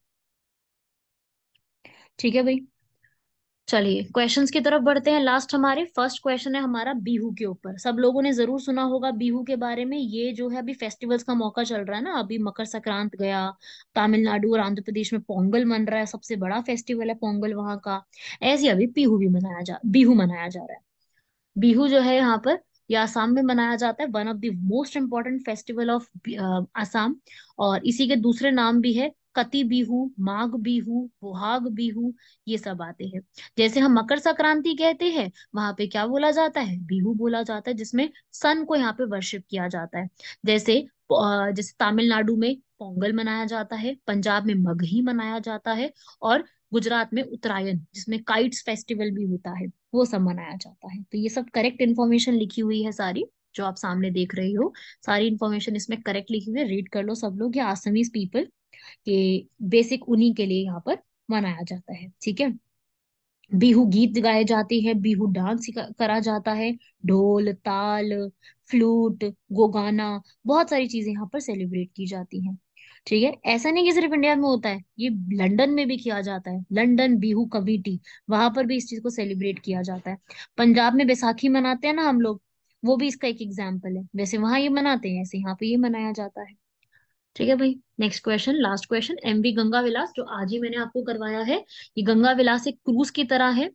ठीक है भाई चलिए क्वेश्चंस की तरफ बढ़ते हैं लास्ट हमारे फर्स्ट क्वेश्चन है हमारा बिहू के ऊपर सब लोगों ने जरूर सुना होगा बीहू के बारे में ये जो है अभी फेस्टिवल्स का मौका चल रहा है ना अभी मकर संक्रांत गया तमिलनाडु और आंध्र प्रदेश में पोंगल मन रहा है सबसे बड़ा फेस्टिवल है पोंगल वहां का ऐसे अभी बिहू भी मनाया जा बिहू मनाया जा रहा है बीहू जो है यहाँ पर यह आसाम में मनाया जाता है one of the most important festival of Assam और इसी के दूसरे नाम भी है कति बिहू माघ बिहू बुहाग बिहू ये सब आते हैं जैसे हम मकर संक्रांति कहते हैं वहां पे क्या बोला जाता है बिहू बोला जाता है जिसमें सन को यहाँ पे वर्शिप किया जाता है जैसे जैसे तमिलनाडु में पोंगल मनाया जाता है पंजाब में मगही मनाया जाता है और गुजरात में उत्तरायण जिसमें काइट्स फेस्टिवल भी होता है वो सब मनाया जाता है तो ये सब करेक्ट इन्फॉर्मेशन लिखी हुई है सारी जो आप सामने देख रहे हो सारी इन्फॉर्मेशन इसमें करेक्ट लिखी हुई है रीड कर लो सब लोग या आसमीज पीपल कि बेसिक उन्हीं के लिए यहाँ पर मनाया जाता है ठीक है बिहू गीत गाए जाते हैं बिहू डांस करा जाता है ढोल ताल फ्लूट गोगाना बहुत सारी चीजें यहाँ पर सेलिब्रेट की जाती हैं ठीक है ऐसा नहीं कि सिर्फ इंडिया में होता है ये लंदन में भी किया जाता है लंदन बिहू कमेटी वहां पर भी इस चीज को सेलिब्रेट किया जाता है पंजाब में बैसाखी मनाते हैं ना हम लोग वो भी इसका एक एग्जाम्पल है वैसे वहां ये मनाते हैं ऐसे यहाँ पे ये मनाया जाता है ठीक है भाई next question last question MV Ganga Vilas जो आज ही मैंने आपको करवाया है ये गंगा विलास एक क्रूज की तरह है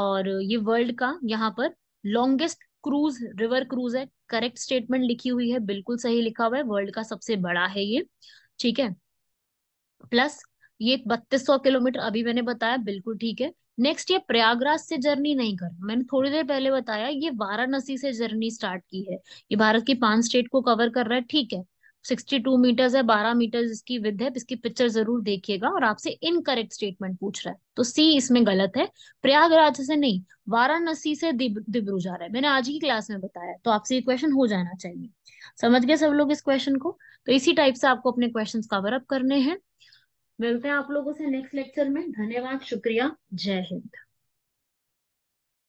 और ये वर्ल्ड का यहाँ पर लॉन्गेस्ट क्रूज रिवर क्रूज है करेक्ट स्टेटमेंट लिखी हुई है बिल्कुल सही लिखा हुआ है वर्ल्ड का सबसे बड़ा है ये ठीक है प्लस ये बत्तीस सौ किलोमीटर अभी मैंने बताया बिल्कुल ठीक है नेक्स्ट ये प्रयागराज से जर्नी नहीं कर मैंने थोड़ी देर पहले बताया ये वाराणसी से जर्नी स्टार्ट की है ये भारत की पांच स्टेट को कवर कर रहा है ठीक है सिक्सटी टू मीटर्स है बारह मीटर्स इसकी विद है तो इसकी पिक्चर जरूर देखिएगा और आपसे इनकरेक्ट स्टेटमेंट पूछ रहा है तो सी इसमें गलत है प्रयागराज से नहीं वाराणसी से दिब्रू जा रहा है मैंने आज की क्लास में बताया तो आपसे ये क्वेश्चन हो जाना चाहिए समझ गए सब लोग इस क्वेश्चन को तो इसी टाइप से आपको अपने क्वेश्चन कवर अप करने हैं मिलते हैं आप लोगों से नेक्स्ट लेक्चर में धन्यवाद शुक्रिया जय हिंद